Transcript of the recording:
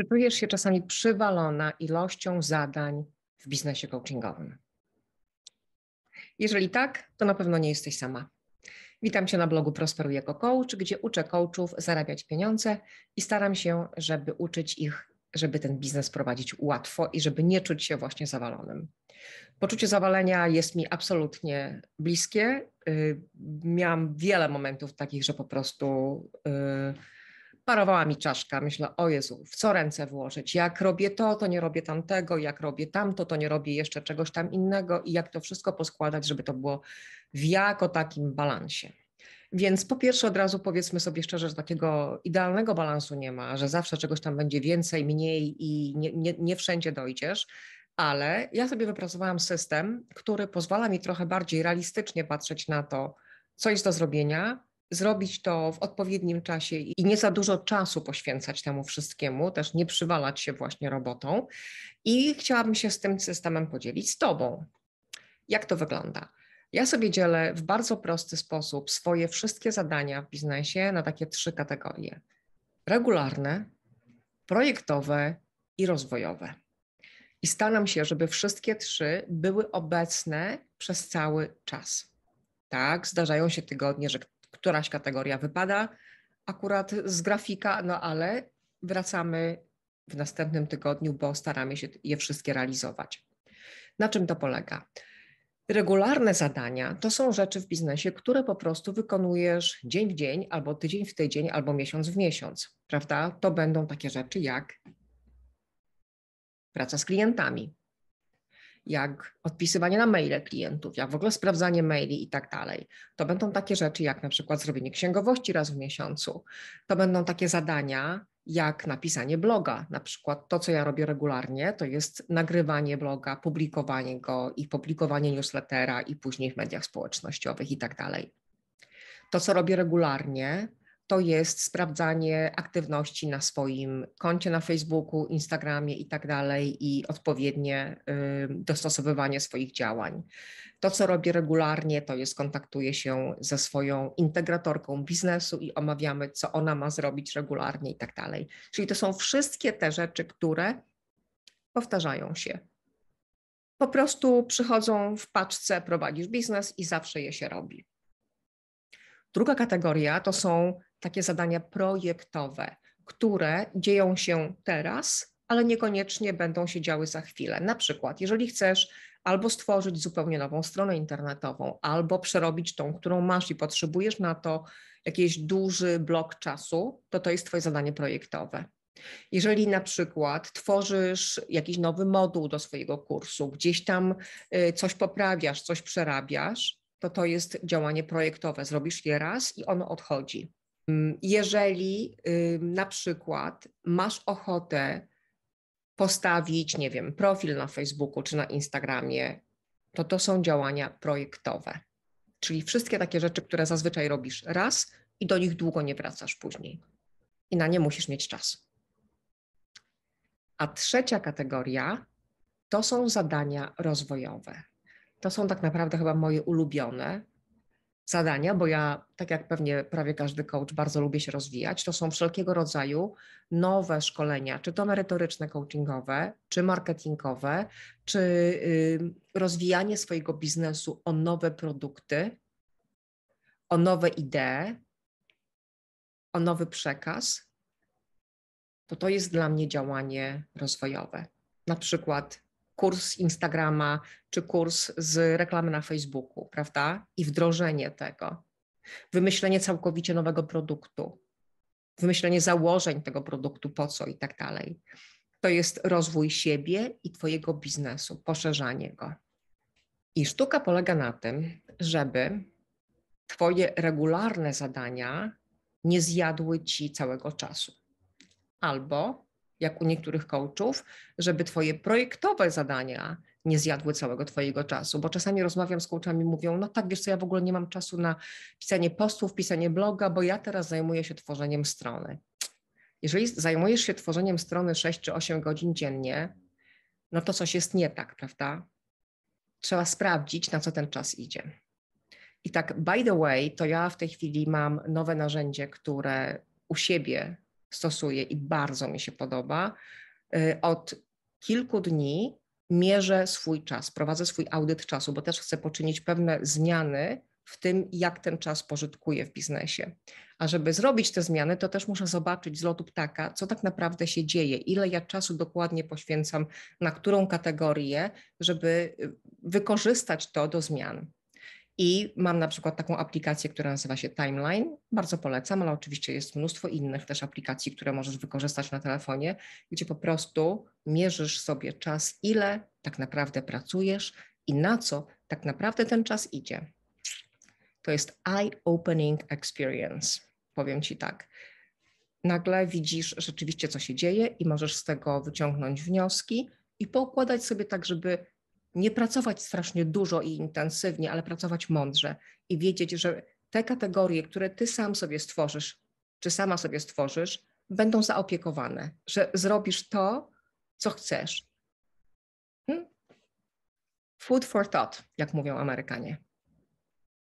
Czy czujesz się czasami przywalona ilością zadań w biznesie coachingowym? Jeżeli tak, to na pewno nie jesteś sama. Witam Cię na blogu Prosperuj jako coach, gdzie uczę coachów zarabiać pieniądze i staram się, żeby uczyć ich, żeby ten biznes prowadzić łatwo i żeby nie czuć się właśnie zawalonym. Poczucie zawalenia jest mi absolutnie bliskie. Y, miałam wiele momentów takich, że po prostu... Yy, parowała mi czaszka. Myślę, o Jezu, w co ręce włożyć? Jak robię to, to nie robię tamtego, jak robię tamto, to nie robię jeszcze czegoś tam innego i jak to wszystko poskładać, żeby to było w jako takim balansie. Więc po pierwsze od razu powiedzmy sobie szczerze, że takiego idealnego balansu nie ma, że zawsze czegoś tam będzie więcej, mniej i nie, nie, nie wszędzie dojdziesz ale ja sobie wypracowałam system, który pozwala mi trochę bardziej realistycznie patrzeć na to, co jest do zrobienia, zrobić to w odpowiednim czasie i nie za dużo czasu poświęcać temu wszystkiemu, też nie przywalać się właśnie robotą. I chciałabym się z tym systemem podzielić z Tobą. Jak to wygląda? Ja sobie dzielę w bardzo prosty sposób swoje wszystkie zadania w biznesie na takie trzy kategorie: regularne, projektowe i rozwojowe. I staram się, żeby wszystkie trzy były obecne przez cały czas. Tak, zdarzają się tygodnie, że któraś kategoria wypada akurat z grafika, no ale wracamy w następnym tygodniu, bo staramy się je wszystkie realizować. Na czym to polega? Regularne zadania to są rzeczy w biznesie, które po prostu wykonujesz dzień w dzień, albo tydzień w tydzień, albo miesiąc w miesiąc, prawda? To będą takie rzeczy jak praca z klientami, jak odpisywanie na maile klientów, jak w ogóle sprawdzanie maili i tak dalej. To będą takie rzeczy jak na przykład zrobienie księgowości raz w miesiącu. To będą takie zadania jak napisanie bloga. Na przykład to, co ja robię regularnie, to jest nagrywanie bloga, publikowanie go i publikowanie newslettera i później w mediach społecznościowych i tak dalej. To, co robię regularnie, to jest sprawdzanie aktywności na swoim koncie na Facebooku, Instagramie i tak dalej i odpowiednie dostosowywanie swoich działań. To, co robię regularnie, to jest kontaktuję się ze swoją integratorką biznesu i omawiamy, co ona ma zrobić regularnie i tak dalej. Czyli to są wszystkie te rzeczy, które powtarzają się. Po prostu przychodzą w paczce, prowadzisz biznes i zawsze je się robi. Druga kategoria to są takie zadania projektowe, które dzieją się teraz, ale niekoniecznie będą się działy za chwilę. Na przykład, jeżeli chcesz albo stworzyć zupełnie nową stronę internetową, albo przerobić tą, którą masz i potrzebujesz na to jakiś duży blok czasu, to to jest Twoje zadanie projektowe. Jeżeli na przykład tworzysz jakiś nowy moduł do swojego kursu, gdzieś tam y, coś poprawiasz, coś przerabiasz, to to jest działanie projektowe. Zrobisz je raz i ono odchodzi. Mm, jeżeli na przykład masz ochotę postawić, nie wiem, profil na Facebooku czy na Instagramie, to to są działania projektowe. Czyli wszystkie takie rzeczy, które zazwyczaj robisz raz i do nich długo nie wracasz później. I na nie musisz mieć czas. A trzecia kategoria to są zadania rozwojowe. To są tak naprawdę chyba moje ulubione, zadania, bo ja, tak jak pewnie prawie każdy coach, bardzo lubię się rozwijać, to są wszelkiego rodzaju nowe szkolenia, czy to merytoryczne coachingowe, czy marketingowe, czy rozwijanie swojego biznesu o nowe produkty, o nowe idee, o nowy przekaz, to to jest dla mnie działanie rozwojowe. Na przykład kurs Instagrama czy kurs z reklamy na Facebooku, prawda? I wdrożenie tego, wymyślenie całkowicie nowego produktu, wymyślenie założeń tego produktu, po co i tak dalej. To jest rozwój siebie i Twojego biznesu, poszerzanie go. I sztuka polega na tym, żeby Twoje regularne zadania nie zjadły Ci całego czasu. Albo jak u niektórych coachów, żeby Twoje projektowe zadania nie zjadły całego Twojego czasu, bo czasami rozmawiam z coachami, mówią, no tak, wiesz co, ja w ogóle nie mam czasu na pisanie postów, pisanie bloga, bo ja teraz zajmuję się tworzeniem strony. Jeżeli zajmujesz się tworzeniem strony 6 czy 8 godzin dziennie, no to coś jest nie tak, prawda? Trzeba sprawdzić, na co ten czas idzie. I tak, by the way, to ja w tej chwili mam nowe narzędzie, które u siebie stosuję i bardzo mi się podoba. Y, od kilku dni mierzę swój czas, prowadzę swój audyt czasu, bo też chcę poczynić pewne zmiany w tym, jak ten czas pożytkuję w biznesie. A żeby zrobić te zmiany, to też muszę zobaczyć z lotu ptaka, co tak naprawdę się dzieje, ile ja czasu dokładnie poświęcam na którą kategorię, żeby y, wykorzystać to do zmian. I mam na przykład taką aplikację, która nazywa się Timeline. Bardzo polecam, ale oczywiście jest mnóstwo innych też aplikacji, które możesz wykorzystać na telefonie, gdzie po prostu mierzysz sobie czas, ile tak naprawdę pracujesz i na co tak naprawdę ten czas idzie. To jest eye-opening experience. Powiem ci tak. Nagle widzisz rzeczywiście, co się dzieje, i możesz z tego wyciągnąć wnioski i poukładać sobie tak, żeby nie pracować strasznie dużo i intensywnie, ale pracować mądrze i wiedzieć, że te kategorie, które ty sam sobie stworzysz, czy sama sobie stworzysz, będą zaopiekowane, że zrobisz to, co chcesz. Hmm? Food for thought, jak mówią Amerykanie.